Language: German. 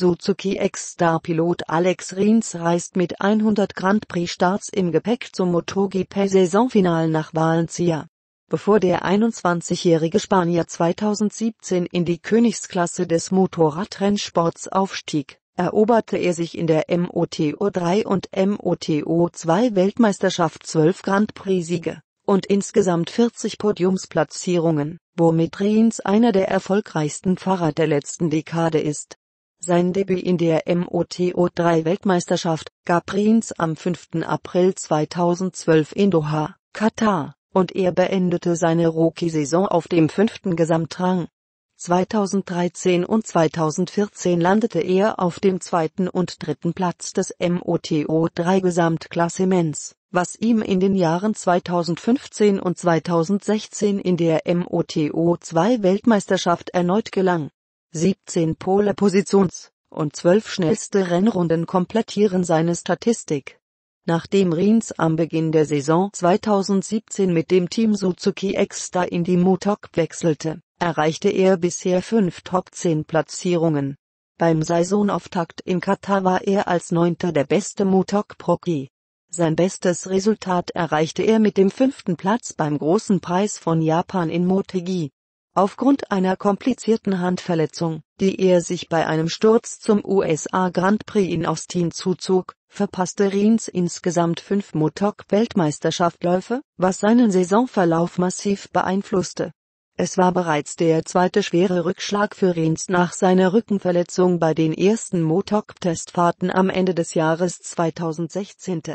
Suzuki Ex-Star-Pilot Alex Rins reist mit 100 Grand Prix-Starts im Gepäck zum MotoGP-Saisonfinal nach Valencia. Bevor der 21-jährige Spanier 2017 in die Königsklasse des Motorradrennsports aufstieg, eroberte er sich in der MOTO 3 und MOTO 2 Weltmeisterschaft 12 Grand Prix-Siege und insgesamt 40 Podiumsplatzierungen, womit Rins einer der erfolgreichsten Fahrer der letzten Dekade ist. Sein Debüt in der MOTO3-Weltmeisterschaft gab Prinz am 5. April 2012 in Doha, Katar, und er beendete seine Rookie-Saison auf dem fünften Gesamtrang. 2013 und 2014 landete er auf dem zweiten und dritten Platz des MOTO3 Gesamtklassements, was ihm in den Jahren 2015 und 2016 in der MOTO2 Weltmeisterschaft erneut gelang. 17 Pole Positions und 12 schnellste Rennrunden komplettieren seine Statistik. Nachdem Rins am Beginn der Saison 2017 mit dem Team Suzuki X-Star in die Motok wechselte, erreichte er bisher fünf Top-10-Platzierungen. Beim Saisonauftakt in Katar war er als Neunter der beste Motok-Proki. Sein bestes Resultat erreichte er mit dem fünften Platz beim Großen Preis von Japan in Motegi. Aufgrund einer komplizierten Handverletzung, die er sich bei einem Sturz zum USA Grand Prix in Austin zuzog, verpasste Rins insgesamt fünf motok weltmeisterschaftläufe was seinen Saisonverlauf massiv beeinflusste. Es war bereits der zweite schwere Rückschlag für Rins nach seiner Rückenverletzung bei den ersten Motok-Testfahrten am Ende des Jahres 2016.